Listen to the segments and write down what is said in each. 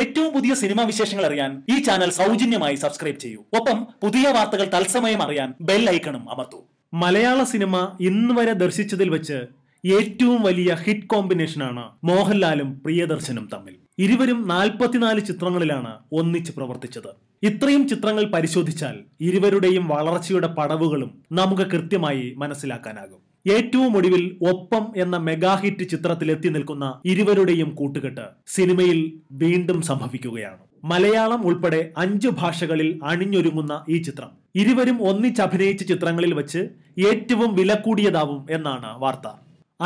ഏറ്റവും പുതിയ സിനിമാ വിശേഷങ്ങൾ അറിയാൻ ഈ ചാനൽ സൗജന്യമായി സബ്സ്ക്രൈബ് ചെയ്യൂ ഒപ്പം പുതിയ വാർത്തകൾ തത്സമയം അറിയാൻ ബെൽ ഐക്കണും അമർത്തൂ മലയാള സിനിമ ഇന്ന് വരെ ദർശിച്ചതിൽ വെച്ച് ഏറ്റവും വലിയ ഹിറ്റ് കോമ്പിനേഷനാണ് മോഹൻലാലും പ്രിയദർശനും തമ്മിൽ ഇരുവരും നാൽപ്പത്തിനാല് ചിത്രങ്ങളിലാണ് ഒന്നിച്ച് പ്രവർത്തിച്ചത് ഇത്രയും ചിത്രങ്ങൾ പരിശോധിച്ചാൽ ഇരുവരുടെയും വളർച്ചയുടെ പടവുകളും നമുക്ക് കൃത്യമായി മനസ്സിലാക്കാനാകും ഏറ്റവും ഒടുവിൽ ഒപ്പം എന്ന മെഗാ ഹിറ്റ് ചിത്രത്തിൽ എത്തി നിൽക്കുന്ന ഇരുവരുടെയും കൂട്ടുകെട്ട് സിനിമയിൽ വീണ്ടും സംഭവിക്കുകയാണ് മലയാളം ഉൾപ്പെടെ അഞ്ച് ഭാഷകളിൽ അണിഞ്ഞൊരുങ്ങുന്ന ഈ ചിത്രം ഇരുവരും ഒന്നിച്ചഭിനയിച്ച ചിത്രങ്ങളിൽ വച്ച് ഏറ്റവും വിലക്കൂടിയതാവും എന്നാണ് വാർത്ത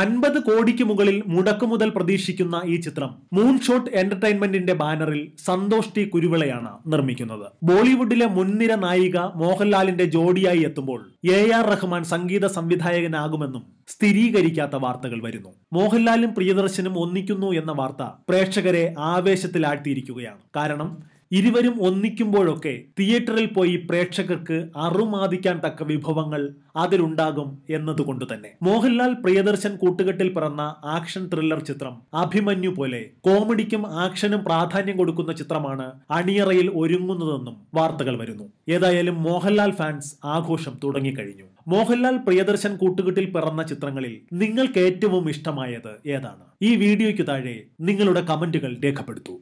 അൻപത് കോടിക്ക് മുകളിൽ മുടക്കുമുതൽ പ്രതീക്ഷിക്കുന്ന ഈ ചിത്രം മൂൺഷോട്ട് എന്റർടൈൻമെന്റിന്റെ ബാനറിൽ സന്തോഷ് ടി കുരുവിളയാണ് നിർമ്മിക്കുന്നത് ബോളിവുഡിലെ മുൻനിര നായിക മോഹൻലാലിന്റെ ജോഡിയായി എത്തുമ്പോൾ എ ആർ റഹ്മാൻ സംഗീത സംവിധായകനാകുമെന്നും സ്ഥിരീകരിക്കാത്ത വാർത്തകൾ വരുന്നു മോഹൻലാലും പ്രിയദർശനും ഒന്നിക്കുന്നു എന്ന വാർത്ത പ്രേക്ഷകരെ ആവേശത്തിലാഴ്ത്തിയിരിക്കുകയാണ് കാരണം ഇരുവരും ഒന്നിക്കുമ്പോഴൊക്കെ തിയേറ്ററിൽ പോയി പ്രേക്ഷകർക്ക് അറുമാദിക്കാൻ തക്ക വിഭവങ്ങൾ അതിലുണ്ടാകും എന്നതുകൊണ്ട് തന്നെ മോഹൻലാൽ പ്രിയദർശൻ കൂട്ടുകെട്ടിൽ പിറന്ന ആക്ഷൻ ത്രില്ലർ ചിത്രം അഭിമന്യു പോലെ കോമഡിക്കും ആക്ഷനും പ്രാധാന്യം കൊടുക്കുന്ന ചിത്രമാണ് അണിയറയിൽ ഒരുങ്ങുന്നതെന്നും വാർത്തകൾ വരുന്നു ഏതായാലും മോഹൻലാൽ ഫാൻസ് ആഘോഷം തുടങ്ങിക്കഴിഞ്ഞു മോഹൻലാൽ പ്രിയദർശൻ കൂട്ടുകെട്ടിൽ പിറന്ന ചിത്രങ്ങളിൽ നിങ്ങൾക്ക് ഏറ്റവും ഇഷ്ടമായത് ഏതാണ് ഈ വീഡിയോയ്ക്ക് താഴെ നിങ്ങളുടെ കമന്റുകൾ രേഖപ്പെടുത്തൂ